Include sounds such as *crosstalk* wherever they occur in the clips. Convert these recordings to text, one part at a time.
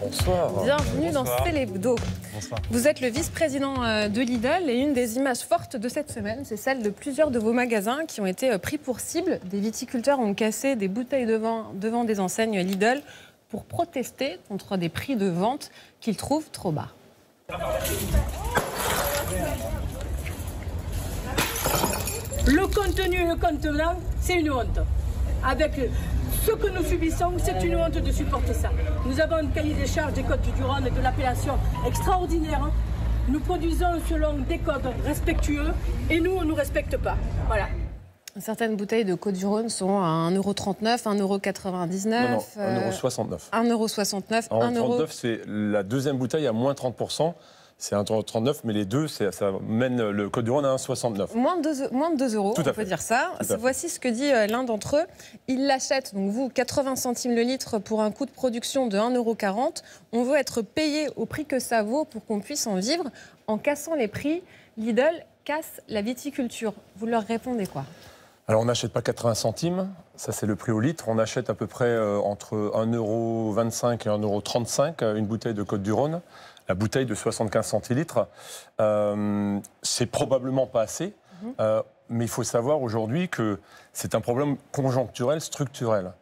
Bonsoir. Bienvenue dans Célébdo. Bonsoir. Vous êtes le vice-président euh, de Lidl et une des images fortes de cette semaine, c'est celle de plusieurs de vos magasins qui ont été euh, pris pour cible. Des viticulteurs ont cassé des bouteilles de vin devant des enseignes Lidl pour protester contre des prix de vente qu'ils trouvent trop bas. Le contenu le contenant, c'est une honte. Avec que nous subissons, c'est une honte de supporter ça. Nous avons une cahier des charges des Côtes du Rhône et de l'appellation extraordinaire. Hein. Nous produisons selon des codes respectueux et nous, on ne nous respecte pas. Voilà. Certaines bouteilles de Côte-du-Rhône sont à 1,39€, 1,99€. 1,69€. 1,69€. 1,39€, c'est la deuxième bouteille à moins 30% c'est 1,39€, mais les deux, ça mène le côte du Rhône à 1,69€. Moins de 2, moins de euros, on peut dire ça. Voici ce que dit euh, l'un d'entre eux. Il l'achète, donc vous, 80 centimes le litre pour un coût de production de 1,40€. On veut être payé au prix que ça vaut pour qu'on puisse en vivre. En cassant les prix, Lidl casse la viticulture. Vous leur répondez quoi alors on n'achète pas 80 centimes, ça c'est le prix au litre, on achète à peu près euh, entre 1,25€ et 1,35€ euh, une bouteille de Côte du Rhône la bouteille de 75 centilitres, euh, c'est probablement pas assez. Mhm. Euh, mais il faut savoir aujourd'hui que c'est un problème conjoncturel, structurel.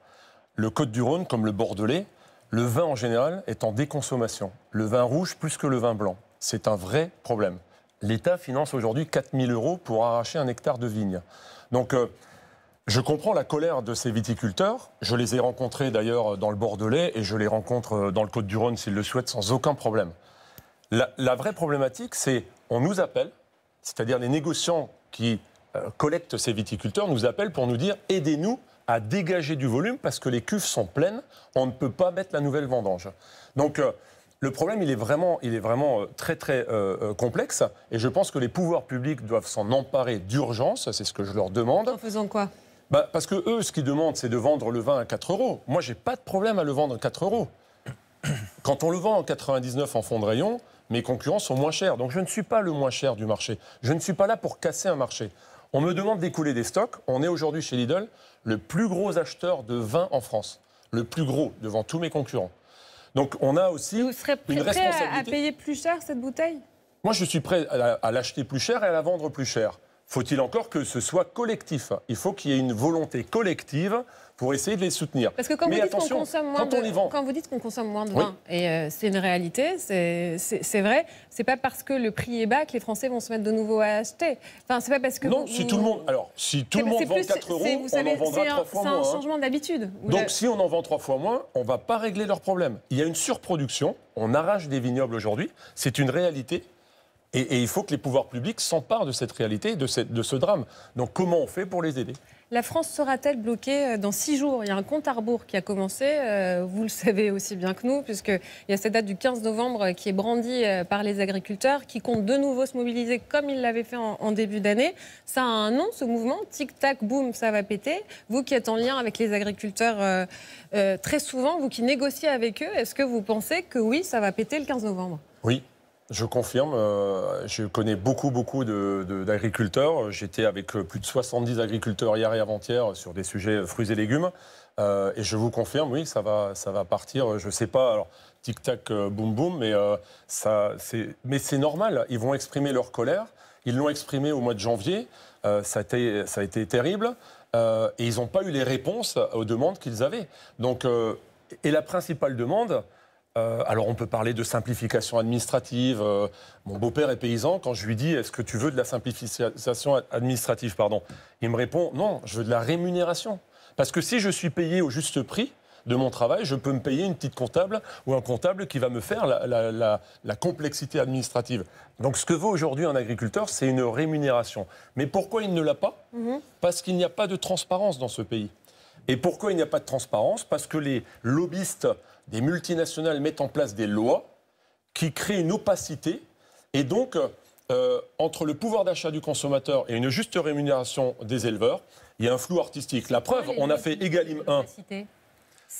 Le Côte du Rhône, comme le Bordelais, le vin en général est en déconsommation. Le vin rouge plus que le vin blanc. C'est un vrai problème. L'État finance aujourd'hui 4000 euros pour arracher un hectare de vigne. Donc, euh, je comprends la colère de ces viticulteurs. Je les ai rencontrés d'ailleurs dans le Bordelais et je les rencontre dans le Côte-du-Rhône s'ils le souhaitent sans aucun problème. La, vraie problématique, c'est on nous appelle, c'est-à-dire les négociants qui euh, collectent ces viticulteurs nous appellent pour nous dire aidez-nous à dégager du volume parce que les cuves sont pleines, on ne peut pas mettre la nouvelle vendange. Donc euh, le problème, il est vraiment, il est vraiment euh, très très complexe et je pense que les pouvoirs publics doivent s'en emparer d'urgence, c'est ce que je leur demande. En faisant quoi bah, Parce que eux, ce qu'ils demandent, c'est de vendre le vin à 4 euros. Moi, je n'ai pas de problème à le vendre à 4 euros. Quand on le vend en 99 en fond de rayon, mes concurrents sont moins chers. Donc je ne suis pas le moins cher du marché. Je ne suis pas là pour casser un marché. On me demande d'écouler des stocks. On est aujourd'hui chez Lidl le plus gros acheteur de vin en France. Le plus gros devant tous mes concurrents. Donc on a aussi vous serez prêt, une à payer plus cher cette bouteille Moi je suis prêt à l'acheter plus cher et à la vendre plus cher. Faut-il encore que ce soit collectif Il faut qu'il y ait une volonté collective pour essayer de les soutenir. Parce que quand, Mais vous, dites qu'on consomme moins quand, de, quand vous dites qu'on consomme moins de vin, et euh, c'est une réalité, c'est vrai, c'est pas parce que le prix est bas que les Français vont se mettre de nouveau à acheter. Enfin, c'est pas parce que. Non, si tout le monde. Alors, si tout le monde vend 4 euros, en vendra 3 fois moins. C'est un hein. changement d'habitude. Donc, si on en vend 3 fois moins, on va pas régler leur problème. Il y a une surproduction, on arrache des vignobles aujourd'hui, c'est une réalité et, il faut que les pouvoirs publics s'emparent de cette réalité, de, ce drame. Donc comment on fait pour les aider la France sera-t-elle bloquée euh, dans six jours Il y a un compte à rebours qui a commencé, euh, vous le savez aussi bien que nous, puisqu'il y a cette date du 15 novembre euh, qui est brandie par les agriculteurs, qui comptent de nouveau se mobiliser comme ils l'avaient fait en, début d'année. Ça a un nom, ce mouvement, tic-tac, boum, ça va péter. Vous qui êtes en lien avec les agriculteurs très souvent, vous qui négociez avec eux, est-ce que vous pensez que oui, ça va péter le 15 novembre Oui, je confirme, euh, je connais beaucoup, beaucoup d'agriculteurs. J'étais avec euh, plus de 70 agriculteurs hier et avant-hier euh, sur des sujets fruits et légumes. et je vous confirme, oui, ça va, ça va partir. Je ne sais pas, alors tic-tac, boum, boum, mais ça, mais c'est normal. Ils vont exprimer leur colère. Ils l'ont exprimé au mois de janvier. ça, a été, ça a été terrible. et ils n'ont pas eu les réponses aux demandes qu'ils avaient. Donc, et la principale demande, euh, alors on peut parler de simplification administrative. Euh, mon beau-père est paysan. Quand je lui dis est-ce que tu veux de la simplification administrative, pardon, il me répond non, je veux de la rémunération. Parce que si je suis payé au juste prix, de mon travail, je peux me payer une petite comptable ou un comptable qui va me faire la, complexité administrative. Donc ce que vaut aujourd'hui un agriculteur, c'est une rémunération. Mais pourquoi il ne l'a pas mhm. Parce qu'il n'y a pas de transparence dans ce pays. Et pourquoi il n'y a pas de transparence Parce que les lobbyistes des multinationales mettent en place des lois qui créent une opacité. Et donc, euh, entre le pouvoir d'achat du consommateur et une juste rémunération des éleveurs, il y a un flou artistique. La preuve, on a fait Egalim 1.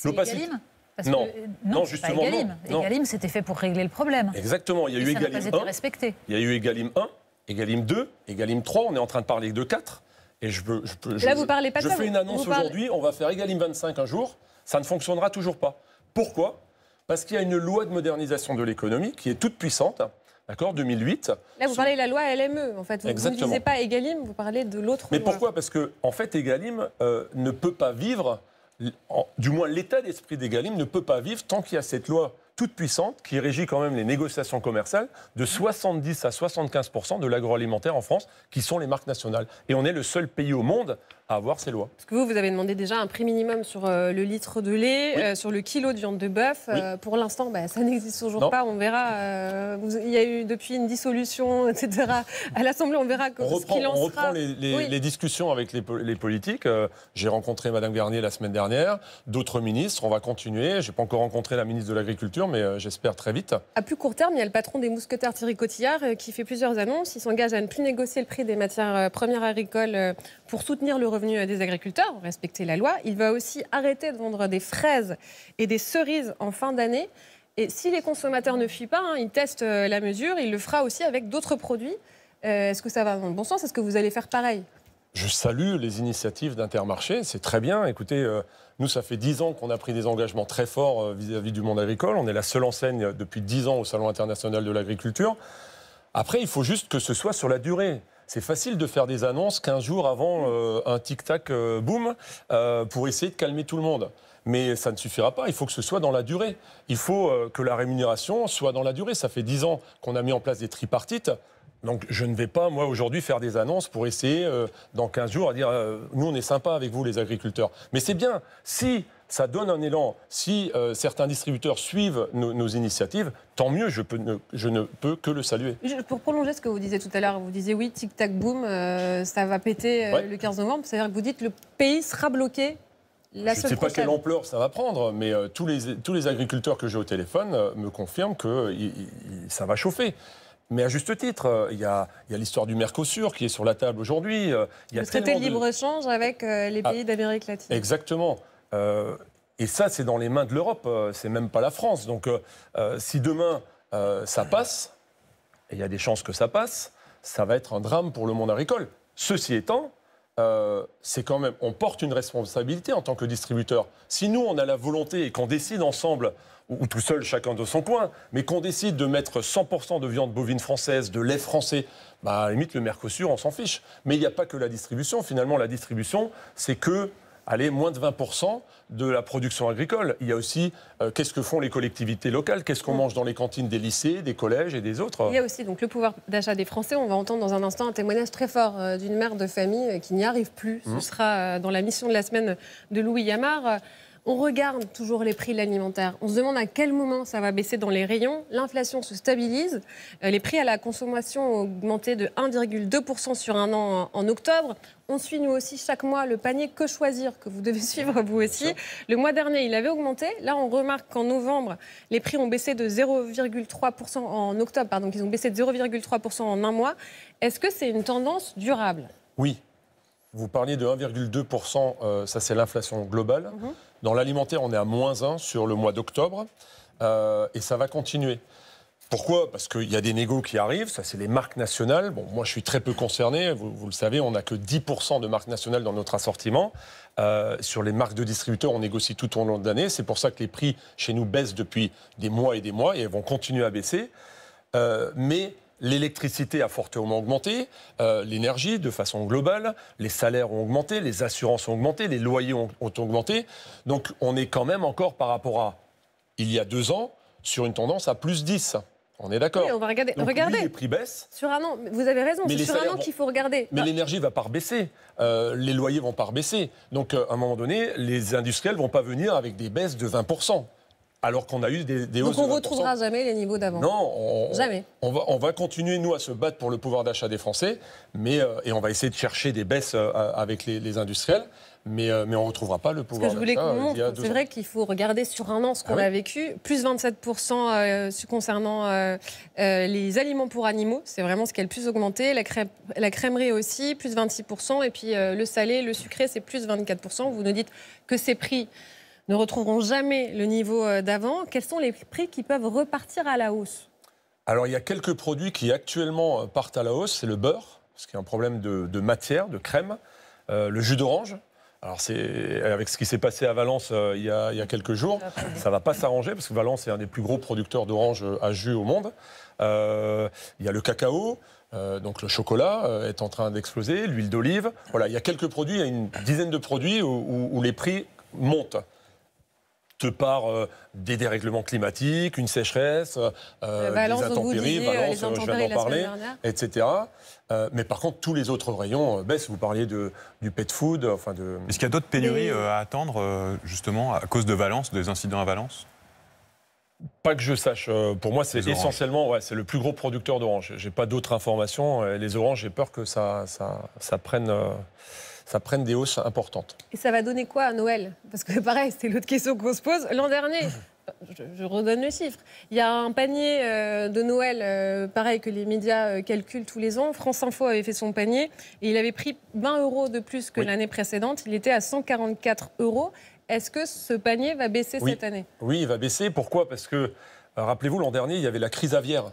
L'opacité parce euh, non. non, justement, Egalim. Egalim, c'était fait pour régler le problème. Exactement. Il y a eu Egalim 1. Il y a eu Egalim 1, Egalim 2, Egalim 3. On est en train de parler de 4. Et je vous parlez pas fais une annonce aujourd'hui, on va faire Egalim 25 un jour, ça ne fonctionnera toujours pas. Pourquoi Parce qu'il y a une loi de modernisation de l'économie qui est toute puissante. D'accord 2008. Là, vous parlez de la loi LME, en fait. Vous, vous ne disiez pas Egalim, vous parlez de l'autre loi. Mais pourquoi Parce que, en fait, Egalim euh, ne peut pas vivre, du moins l'état d'esprit d'Egalim ne peut pas vivre tant qu'il y a cette loi toute puissante qui régit quand même les négociations commerciales de 70 à 75 de l'agroalimentaire en France, qui sont les marques nationales. Et on est le seul pays au monde à avoir ces lois. Est-ce que vous, vous avez demandé déjà un prix minimum sur euh, le litre de lait, euh, sur le kilo de viande de bœuf. Euh, pour l'instant, bah, ça n'existe toujours pas. On verra. il y a eu depuis une dissolution, *laughs* etc. À l'Assemblée, on verra ce qu'il en On reprend Les, discussions avec les, les politiques. J'ai rencontré Madame Garnier la semaine dernière, d'autres ministres. On va continuer. Je n'ai pas encore rencontré la ministre de l'Agriculture mais euh, j'espère très vite. À plus court terme, il y a le patron des mousquetaires Thierry Cotillard euh, qui fait plusieurs annonces. Il s'engage à ne plus négocier le prix des matières euh, premières agricoles pour soutenir le revenu des agriculteurs, respecter la loi. Il va aussi arrêter de vendre des fraises et des cerises en fin d'année. Et si les consommateurs ne fuient pas, hein, il teste la mesure, il le fera aussi avec d'autres produits. Est-ce que ça va dans le bon sens Est-ce que vous allez faire pareil je salue les initiatives d'Intermarché, c'est très bien. Écoutez, euh, nous, ça fait dix ans qu'on a pris des engagements très forts euh, vis-à-vis du monde agricole. On est la seule enseigne depuis dix ans au Salon international de l'agriculture. Après, il faut juste que ce soit sur la durée. C'est facile de faire des annonces 15 jours avant euh, un tic-tac boom pour essayer de calmer tout le monde. Mais ça ne suffira pas, il faut que ce soit dans la durée. Il faut que la rémunération soit dans la durée. Ça fait dix ans qu'on a mis en place des tripartites. Donc je ne vais pas, moi, aujourd'hui, faire des annonces pour essayer, euh, dans 15 jours, à dire, euh, nous, on est sympa avec vous, les agriculteurs. Mais c'est bien, si ça donne un élan, si euh, certains distributeurs suivent nos, initiatives, tant mieux, je, ne, peux que le saluer. Pour prolonger ce que vous disiez tout à l'heure, vous disiez, oui, tic-tac-boom, ça va péter le 15 novembre, c'est-à-dire que vous dites, le pays sera bloqué la je ne sais pas quelle ampleur ça va prendre, mais tous, les, agriculteurs que j'ai au téléphone me confirment que ça va chauffer. Mais à juste titre, euh, il y a, l'histoire du Mercosur qui est sur la table aujourd'hui. Euh, le traité de libre-échange avec euh, les ah. pays d'Amérique latine. Exactement. et ça, c'est dans les mains de l'Europe, c'est même pas la France. Donc si demain ça passe, et il y a des chances que ça passe, ça va être un drame pour le monde agricole. Ceci étant, euh, c'est quand même, on porte une responsabilité en tant que distributeur. Si nous, on a la volonté et qu'on décide ensemble, ou, tout seul, chacun de son coin, mais qu'on décide de mettre 100% de viande bovine française, de lait français, bah, à limite, le Mercosur, on s'en fiche. Mais il n'y a pas que la distribution. Finalement, la distribution, c'est que aller moins de 20% de la production agricole. Il y a aussi euh, qu'est-ce que font les collectivités locales, qu'est-ce qu'on mm. mange dans les cantines des lycées, des collèges et des autres. Il y a aussi donc le pouvoir d'achat des Français. On va entendre dans un instant un témoignage très fort euh, d'une mère de famille euh, qui n'y arrive plus. Ce mm. sera dans la mission de la semaine de Louis Yamar. On regarde toujours les prix de l'alimentaire. On se demande à quel moment ça va baisser dans les rayons. L'inflation se stabilise. Euh, les prix à la consommation ont augmenté de 1,2% sur un an en octobre. On suit nous aussi chaque mois le panier que choisir que vous devez *laughs* suivre vous aussi. Le mois dernier, il avait augmenté. Là, on remarque qu'en novembre, les prix ont baissé de 0,3% en octobre, Donc, ils ont baissé de 0,3% en un mois. Est-ce que c'est une tendance durable Oui, vous parliez de 1,2%, euh, ça c'est l'inflation globale. Mhm. Dans l'alimentaire, on est à moins 1 sur le mois d'octobre euh, et ça va continuer. Pourquoi Parce qu'il y a des négos qui arrivent, ça c'est les marques nationales. Bon, moi je suis très peu concerné, vous, le savez, on n'a que 10% de marques nationales dans notre assortiment. Euh, sur les marques de distributeurs, on négocie tout au long de l'année, c'est pour ça que les prix chez nous baissent depuis des mois et des mois et vont continuer à baisser. mais l'électricité a fortement augmenté, euh, l'énergie de façon globale, les salaires ont augmenté, les assurances ont augmenté, les loyers ont, augmenté. Donc on est quand même encore par rapport à il y a deux ans sur une tendance à plus 10. On est d'accord. on va regarder. regardez. les prix baissent. Sur un an, vous avez raison, c'est sur un an qu'il faut regarder. Mais l'énergie ne va pas baisser. Euh, les loyers vont pas baisser. Donc, euh, à un moment donné, les industriels ne vont pas venir avec des baisses de 20% alors qu'on a eu des, hausses Donc on ne retrouvera jamais les niveaux d'avant. Non, on, jamais. On va, continuer nous à se battre pour le pouvoir d'achat des Français, mais euh, et on va essayer de chercher des baisses euh, euh, avec les, industriels. Mais, mais, on ne retrouvera pas le pouvoir. d'achat que je voulais c'est vrai qu'il faut regarder sur un an ce qu'on ah a vécu. Plus 27% concernant les aliments pour animaux, c'est vraiment ce qui a le plus augmenté. La, crème, la crèmerie aussi, plus 26%. Et puis le salé, le sucré, c'est plus 24%. Vous nous dites que ces prix ne retrouveront jamais le niveau euh, d'avant. Quels sont les prix qui peuvent repartir à la hausse Alors, il y a quelques produits qui actuellement euh, partent à la hausse. C'est le beurre, parce qu'il y a un problème de, matière, de crème. Euh, le jus d'orange, alors c'est avec ce qui s'est passé à Valence il, y a, quelques jours, ça va pas s'arranger parce que Valence est un des plus gros producteurs d'oranges à jus au monde. il y a le cacao, donc le chocolat est en train d'exploser, l'huile d'olive. Voilà, il y a quelques produits, il y a une dizaine de produits où les prix montent par part euh, des dérèglements climatiques, une sécheresse, euh, des intempéries, euh, je viens d'en parler, etc. mais par contre, tous les autres rayons baissent. Vous parliez de, du pet food, enfin de. Est-ce qu'il y a d'autres pénuries à attendre justement à cause de Valence, des incidents à Valence pas que je sache. Pour moi, c'est essentiellement, ouais, c'est le plus gros producteur d'oranges. J'ai pas d'autres informations. Les oranges, j'ai peur que ça, ça, ça prenne ça prenne des hausses importantes. Et ça va donner quoi à Noël Parce que pareil, c'est l'autre question qu'on se pose. L'an dernier, *laughs* je, redonne le chiffre. Il y a un panier euh, de Noël, euh, pareil que les médias euh, calculent tous les ans. France Info avait fait son panier et il avait pris 20 euros de plus que l'année précédente. Il était à 144 euros. Est-ce que ce panier va baisser cette année Oui, il va baisser. Pourquoi Parce que, rappelez-vous, l'an dernier, il y avait la crise aviaire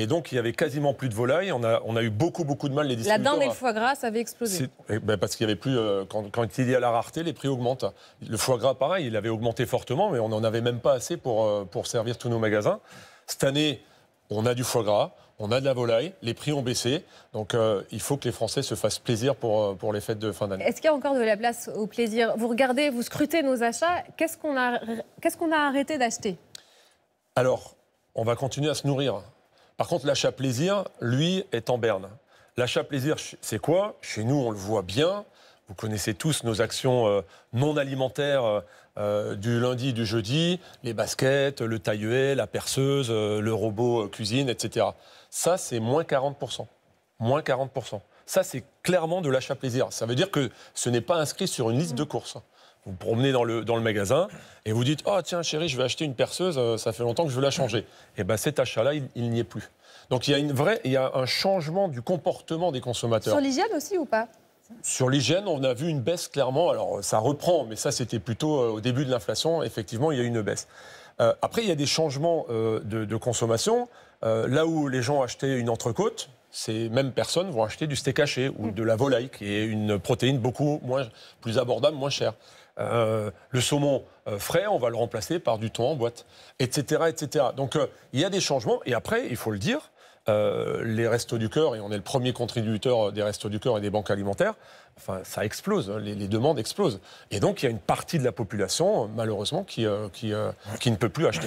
et donc, il y avait quasiment plus de volaille. On a, eu beaucoup, beaucoup de mal les distributeurs. La dinde et le foie gras, ça avait explosé. Eh ben, parce qu'il y avait plus. Euh, quand, il y a la rareté, les prix augmentent. Le foie gras, pareil, il avait augmenté fortement, mais on n'en avait même pas assez pour, euh, pour servir tous nos magasins. Cette année, on a du foie gras. On a de la volaille, les prix ont baissé, donc euh, il faut que les Français se fassent plaisir pour, pour les fêtes de fin d'année. Est-ce qu'il y a encore de la place au plaisir Vous regardez, vous scrutez nos achats, qu'est-ce qu'on a, qu'est-ce qu'on a arrêté d'acheter Alors, on va continuer à se nourrir. Par contre, l'achat plaisir, lui, est en berne. L'achat plaisir, c'est quoi Chez nous, on le voit bien. Vous connaissez tous nos actions euh, non alimentaires euh, euh, du lundi, du jeudi, les baskets, le tailluet, la perceuse, le robot cuisine, etc. Ça, c'est moins 40%. Moins 40%. Ça, c'est clairement de l'achat plaisir. Ça veut dire que ce n'est pas inscrit sur une liste de mmh. courses vous promenez dans le, dans le magasin et vous dites Oh, tiens, chérie, je vais acheter une perceuse, euh, ça fait longtemps que je veux la changer. Et eh bien, cet achat-là, il, n'y est plus. Donc, il y, a une vraie, il y a un changement du comportement des consommateurs. Sur l'hygiène aussi ou pas sur l'hygiène, on a vu une baisse clairement. Alors, euh, ça reprend, mais ça, c'était plutôt euh, au début de l'inflation. Effectivement, il y a eu une baisse. après, il y a des changements de, de, consommation. là où les gens achetaient une entrecôte, ces mêmes personnes vont acheter du steak haché ou mm. de la volaille, qui est une protéine beaucoup moins, plus abordable, moins chère. Euh, le saumon euh, frais, on va le remplacer par du thon en boîte, etc. Donc euh, il y a des changements. Et après, il faut le dire, les restos du cœur, et on est le premier contributeur des restos du cœur et des banques alimentaires, enfin, ça explose, hein, les, demandes explosent. Et donc il y a une partie de la population, malheureusement, qui, qui, qui ne peut plus acheter.